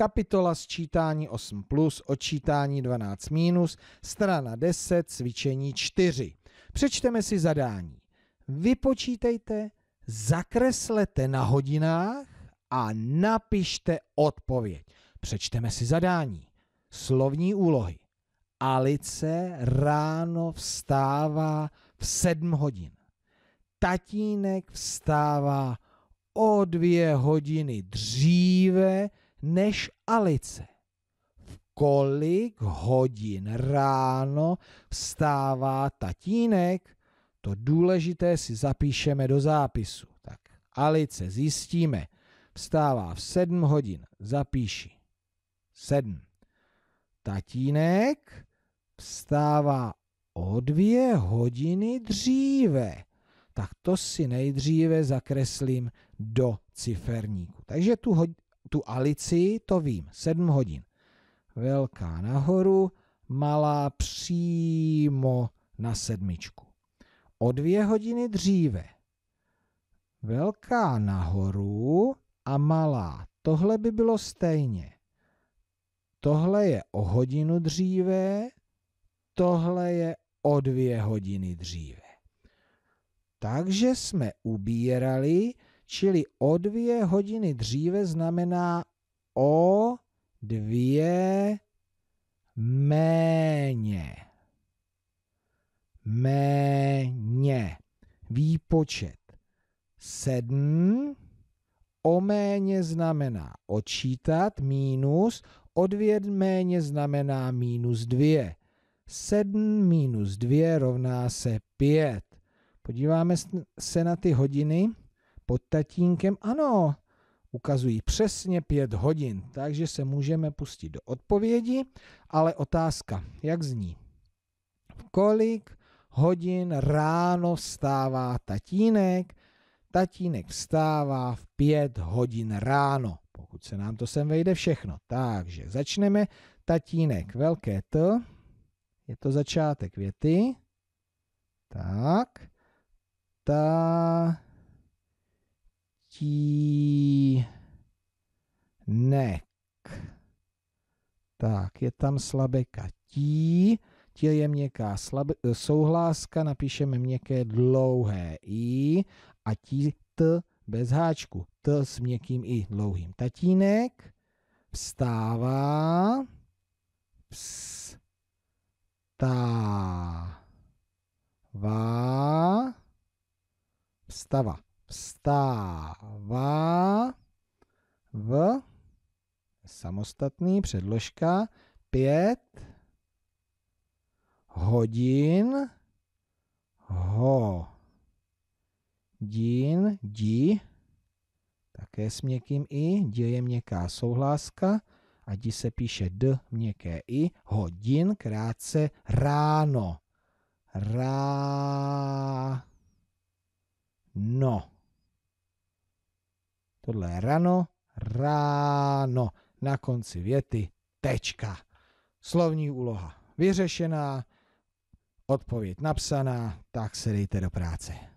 kapitola sčítání 8 plus, odčítání 12 minus, strana 10, cvičení 4. Přečteme si zadání. Vypočítejte, zakreslete na hodinách a napište odpověď. Přečteme si zadání. Slovní úlohy. Alice ráno vstává v 7 hodin. Tatínek vstává o dvě hodiny dříve, než Alice. V kolik hodin ráno vstává tatínek? To důležité si zapíšeme do zápisu. Tak Alice zjistíme. Vstává v sedm hodin. Zapíši. sedm. Tatínek vstává o dvě hodiny dříve. Tak to si nejdříve zakreslím do ciferníku. Takže tu tu Alici, to vím, 7 hodin. Velká nahoru, malá přímo na sedmičku. O dvě hodiny dříve. Velká nahoru a malá. Tohle by bylo stejně. Tohle je o hodinu dříve, tohle je o dvě hodiny dříve. Takže jsme ubírali čili o dvě hodiny dříve znamená o dvě méně. Méně. Výpočet. Sedm. O méně znamená očítat mínus o dvě méně znamená mínus dvě. Sedm minus dvě rovná se pět. Podíváme se na ty hodiny pod tatínkem, ano, ukazují přesně pět hodin, takže se můžeme pustit do odpovědi, ale otázka, jak zní? Kolik hodin ráno vstává tatínek? Tatínek vstává v pět hodin ráno, pokud se nám to sem vejde všechno. Takže začneme tatínek, velké T, je to začátek věty, tak, ta, tínek. Tak, je tam slabeka tí, tí je měkká slab, souhláska, napíšeme měkké dlouhé i a tí t bez háčku, t s měkkým i dlouhým. Tatínek vstává, vstává, vstava vstává v samostatný předložka pět hodin ho dín, dí, také s měkkým i, dě je měkká souhláska a dí se píše d měkké i, hodin krátce ráno. Rá, no podle rano, ráno, na konci věty, tečka. Slovní úloha vyřešená, odpověď napsaná, tak se dejte do práce.